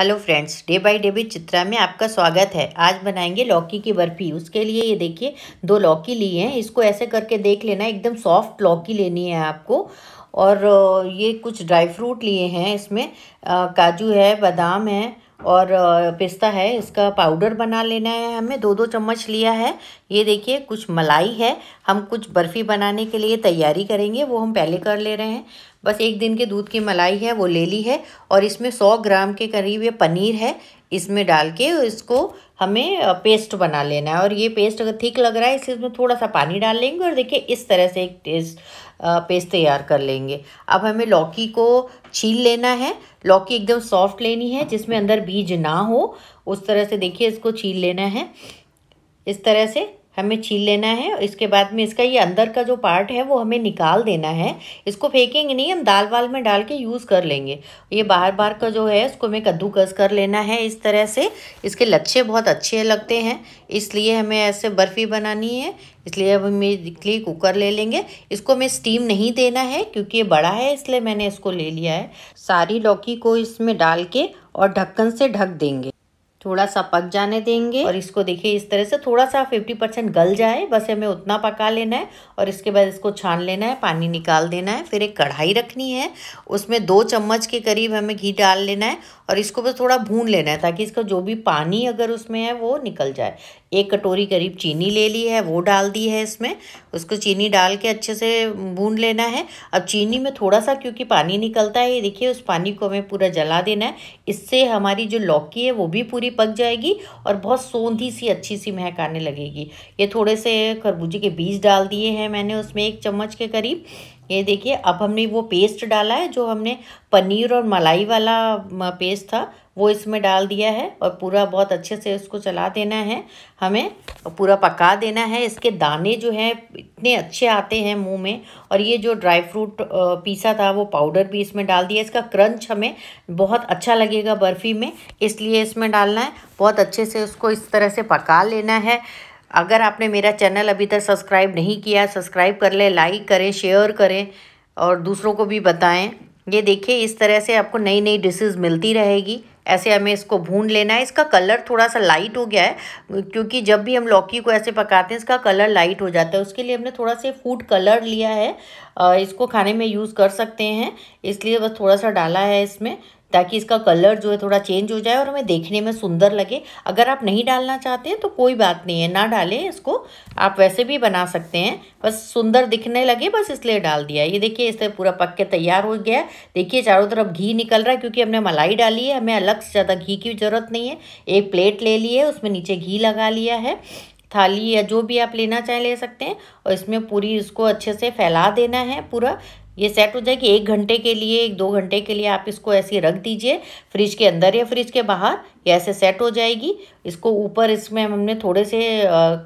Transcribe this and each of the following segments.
hello friends day by day भी चित्रा में आपका स्वागत है आज बनाएंगे लौकी की बर्फ़ी उसके लिए ये देखिए दो लौकी ली हैं इसको ऐसे करके देख लेना एकदम सॉफ्ट लौकी लेनी है आपको और ये कुछ ड्राई फ्रूट लिए हैं इसमें काजू है बादाम है और पिस्ता है इसका पाउडर बना लेना है हमें दो दो चम्मच लिया है ये देखिए कुछ मलाई है हम कुछ बर्फ़ी बनाने के लिए तैयारी करेंगे वो हम पहले कर ले रहे हैं बस एक दिन के दूध की मलाई है वो ले ली है और इसमें सौ ग्राम के करीब ये पनीर है इसमें डाल के इसको हमें पेस्ट बना लेना है और ये पेस्ट अगर ठीक लग रहा है इसलिए इसमें थोड़ा सा पानी डाल लेंगे और देखिए इस तरह से एक टेस्ट पेस्ट तैयार कर लेंगे अब हमें लौकी को छील लेना है लौकी एकदम सॉफ्ट लेनी है जिसमें अंदर बीज ना हो उस तरह से देखिए इसको छील लेना है इस तरह से हमें छील लेना है इसके बाद में इसका ये अंदर का जो पार्ट है वो हमें निकाल देना है इसको फेंकेंगे नहीं हम दाल वाल में डाल के यूज़ कर लेंगे ये बार बार का जो है इसको हमें कद्दूकस कर लेना है इस तरह से इसके लच्छे बहुत अच्छे लगते हैं इसलिए हमें ऐसे बर्फ़ी बनानी है इसलिए अब हम इसलिए कुकर ले लेंगे इसको हमें स्टीम नहीं देना है क्योंकि ये बड़ा है इसलिए मैंने इसको ले लिया है सारी लौकी को इसमें डाल के और ढक्कन से ढक देंगे थोड़ा सा पक जाने देंगे और इसको देखिए इस तरह से थोड़ा सा फिफ्टी परसेंट गल जाए बस हमें उतना पका लेना है और इसके बाद इसको छान लेना है पानी निकाल देना है फिर एक कढ़ाई रखनी है उसमें दो चम्मच के करीब हमें घी डाल लेना है और इसको बस थोड़ा भून लेना है ताकि इसका जो भी पानी अगर उसमें है वो निकल जाए एक कटोरी करीब चीनी ले ली है वो डाल दी है इसमें उसको चीनी डाल के अच्छे से भून लेना है अब चीनी में थोड़ा सा क्योंकि पानी निकलता है ये देखिए उस पानी को हमें पूरा जला देना है इससे हमारी जो लौकी है वो भी पूरी पक जाएगी और बहुत सोंधी सी अच्छी सी महक आने लगेगी ये थोड़े से खरबूजे के बीज डाल दिए हैं मैंने उसमें एक चम्मच के करीब ये देखिए अब हमने वो पेस्ट डाला है जो हमने पनीर और मलाई वाला पेस्ट था वो इसमें डाल दिया है और पूरा बहुत अच्छे से इसको चला देना है हमें और पूरा पका देना है इसके दाने जो हैं इतने अच्छे आते हैं मुंह में और ये जो ड्राई फ्रूट पीसा था वो पाउडर भी इसमें डाल दिया इसका क्रंच हमें बहुत अच्छा लगेगा बर्फ़ी में इसलिए इसमें डालना है बहुत अच्छे से उसको इस तरह से पका लेना है अगर आपने मेरा चैनल अभी तक सब्सक्राइब नहीं किया सब्सक्राइब कर ले लाइक करें शेयर करें और दूसरों को भी बताएं ये देखिए इस तरह से आपको नई नई डिशेज़ मिलती रहेगी ऐसे हमें इसको भून लेना है इसका कलर थोड़ा सा लाइट हो गया है क्योंकि जब भी हम लौकी को ऐसे पकाते हैं इसका कलर लाइट हो जाता है उसके लिए हमने थोड़ा सा फूड कलर लिया है इसको खाने में यूज़ कर सकते हैं इसलिए बस थोड़ा सा डाला है इसमें ताकि इसका कलर जो है थोड़ा चेंज हो जाए और हमें देखने में सुंदर लगे अगर आप नहीं डालना चाहते हैं तो कोई बात नहीं है ना डालें इसको आप वैसे भी बना सकते हैं बस सुंदर दिखने लगे बस इसलिए डाल दिया ये देखिए इससे पूरा पक के तैयार हो गया देखिए चारों तरफ घी निकल रहा है क्योंकि हमने मलाई डाली है हमें अलग से ज़्यादा घी की ज़रूरत नहीं है एक प्लेट ले ली है उसमें नीचे घी लगा लिया है थाली या जो भी आप लेना चाहें ले सकते हैं और इसमें पूरी इसको अच्छे से फैला देना है पूरा ये सेट हो जाएगी एक घंटे के लिए एक दो घंटे के लिए आप इसको ऐसे रख दीजिए फ्रिज के अंदर या फ्रिज के बाहर ये ऐसे सेट हो जाएगी इसको ऊपर इसमें हमने थोड़े से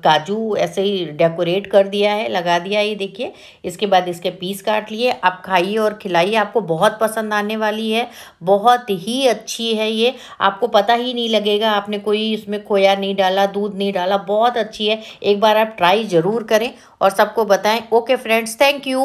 काजू ऐसे ही डेकोरेट कर दिया है लगा दिया है ये देखिए इसके बाद इसके पीस काट लिए आप खाइए और खिलाइए आपको बहुत पसंद आने वाली है बहुत ही अच्छी है ये आपको पता ही नहीं लगेगा आपने कोई इसमें खोया नहीं डाला दूध नहीं डाला बहुत अच्छी है एक बार आप ट्राई ज़रूर करें और सबको बताएं ओके फ्रेंड्स थैंक यू